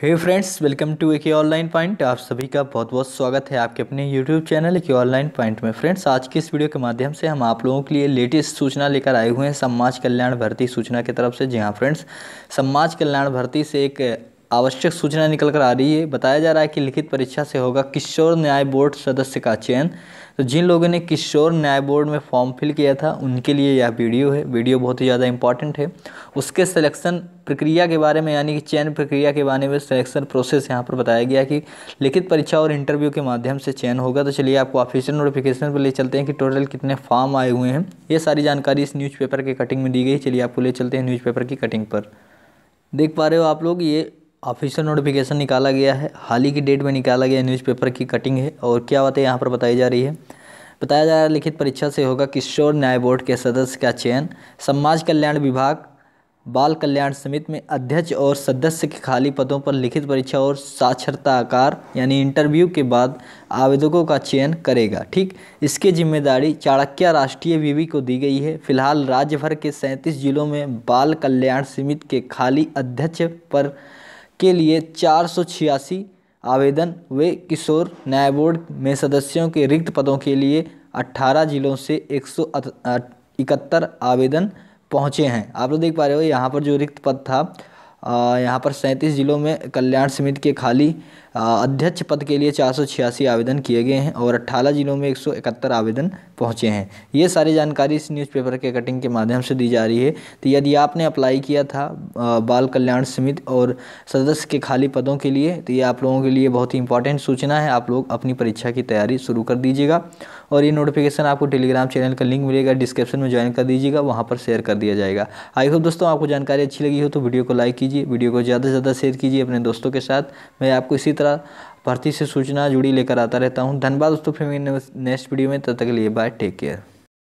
hey friends welcome to एक online point आप सभी का बहुत बहुत स्वागत है आपके अपने यूट्यूब चैनल एक ऑनलाइन पॉइंट में फ्रेंड्स आज के इस वीडियो के माध्यम से हम आप लोगों के लिए लेटेस्ट सूचना लेकर आए हुए हैं समाज कल्याण भर्ती सूचना की तरफ से जी हाँ फ्रेंड्स समाज कल्याण भर्ती से एक आवश्यक सूचना निकल कर आ रही है बताया जा रहा है कि लिखित परीक्षा से होगा किशोर न्याय बोर्ड सदस्य का चयन तो जिन लोगों ने किशोर न्याय बोर्ड में फॉर्म फिल किया था उनके लिए यह वीडियो है वीडियो बहुत ही ज़्यादा इंपॉर्टेंट है उसके सिलेक्शन प्रक्रिया के बारे में यानी कि चयन प्रक्रिया के बारे में सिलेक्शन प्रोसेस यहाँ पर बताया गया कि लिखित परीक्षा और इंटरव्यू के माध्यम से चयन होगा तो चलिए आपको ऑफिशियल नोटिफिकेशन पर ले चलते हैं कि टोटल कितने फॉर्म आए हुए हैं ये सारी जानकारी इस न्यूज़ के कटिंग में दी गई चलिए आपको ले चलते हैं न्यूज़ की कटिंग पर देख पा रहे हो आप लोग ये ऑफिशियल नोटिफिकेशन निकाला गया है हाल ही की डेट में निकाला गया न्यूज़पेपर की कटिंग है और क्या बातें यहाँ पर बताई जा रही है बताया जा रहा है लिखित परीक्षा से होगा किशोर न्याय बोर्ड के सदस्य का चयन समाज कल्याण विभाग बाल कल्याण समिति में अध्यक्ष और सदस्य के खाली पदों पर लिखित परीक्षा और साक्षरता आकार यानी इंटरव्यू के बाद आवेदकों का चयन करेगा ठीक इसकी जिम्मेदारी चाणक्य राष्ट्रीय विवि को दी गई है फिलहाल राज्य भर के सैंतीस जिलों में बाल कल्याण समिति के खाली अध्यक्ष पर के लिए चार सौ छियासी आवेदन वे किशोर न्याय बोर्ड में सदस्यों के रिक्त पदों के लिए 18 जिलों से एक सौ इकहत्तर आवेदन पहुँचे हैं आप लोग देख पा रहे हो यहाँ पर जो रिक्त पद था यहाँ पर सैंतीस ज़िलों में कल्याण समिति के खाली अध्यक्ष पद के लिए चार आवेदन किए गए हैं और अट्ठारह ज़िलों में 171 आवेदन पहुँचे हैं ये सारी जानकारी इस न्यूज़पेपर के कटिंग के माध्यम से दी जा रही है तो यदि आपने अप्लाई किया था बाल कल्याण समिति और सदस्य के खाली पदों के लिए तो ये आप लोगों के लिए बहुत ही इंपॉर्टेंट सूचना है आप लोग अपनी परीक्षा की तैयारी शुरू कर दीजिएगा और ये नोटिफिकेशन आपको टेलीग्राम चैनल का लिंक मिलेगा डिस्क्रिप्शन में ज्वाइन कर दीजिएगा वहाँ पर शेयर कर दिया जाएगा आई होप दोस्तों आपको जानकारी अच्छी लगी हो तो वीडियो को लाइक कीजिए वीडियो को ज़्यादा से ज़्यादा शेयर कीजिए अपने दोस्तों के साथ मैं आपको इसी तरह भर्ती से सूचना जुड़ी लेकर आता रहता हूँ धन्यवाद दोस्तों फिर मैं नेक्स्ट वीडियो में तब तक के लिए बाय टेक केयर